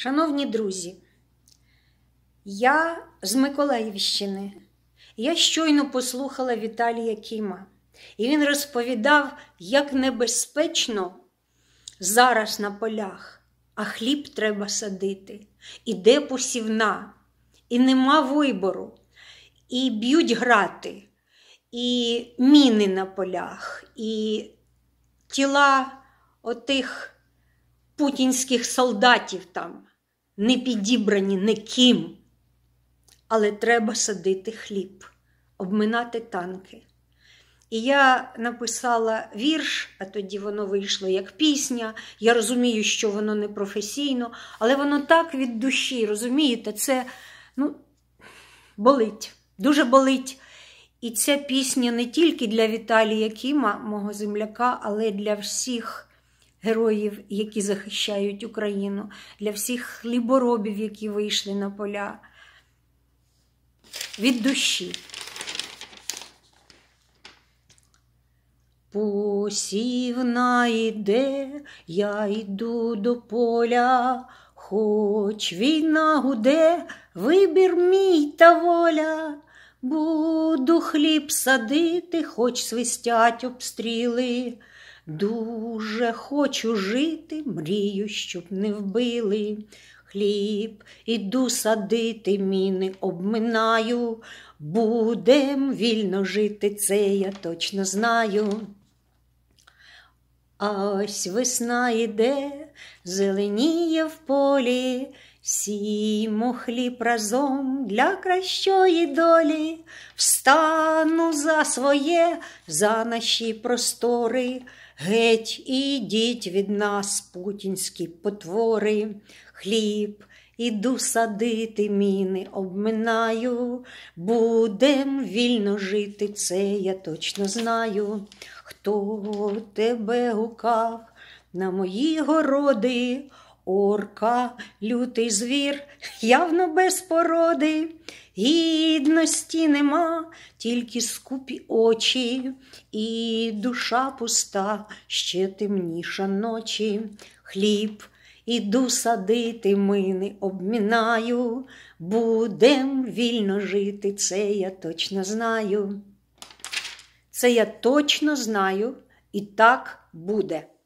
Шановні друзі, я з Миколаївщини. Я щойно послухала Віталія Кіма, і він розповідав, як небезпечно зараз на полях, а хліб треба садити. Іде посівна, і нема вибору, і б'ють грати, і міни на полях, і тіла отих путінських солдатів там, не підібрані не ким. Але треба садити хліб, обминати танки. І я написала вірш, а тоді воно вийшло як пісня. Я розумію, що воно не професійно, але воно так від душі, розумієте, це ну, болить, дуже болить. І ця пісня не тільки для Віталія Кіма, мого земляка, але й для всіх героїв, які захищають Україну, для всіх хліборобів, які вийшли на поля. Від душі. Посівна йде, я йду до поля, хоч війна гуде, вибір мій та воля, буду хліб садити, хоч свистять обстріли. Дуже хочу жити, мрію, щоб не вбили. Хліб, іду садити, міни обминаю. Будем вільно жити, це я точно знаю. А ось весна іде, зеленіє в полі. Сімо хліб разом для кращої долі, встану за своє, за наші простори, геть ідіть від нас, путінські потвори, хліб, іду садити, міни обминаю, будем вільно жити, це я точно знаю, хто тебе гукав на мої городи. Орка, лютий звір, явно без породи, гідності нема, тільки скупі очі, і душа пуста ще темніша ночі. Хліб, іду садити, ми не обмінаю, будем вільно жити, це я точно знаю. Це я точно знаю, і так буде.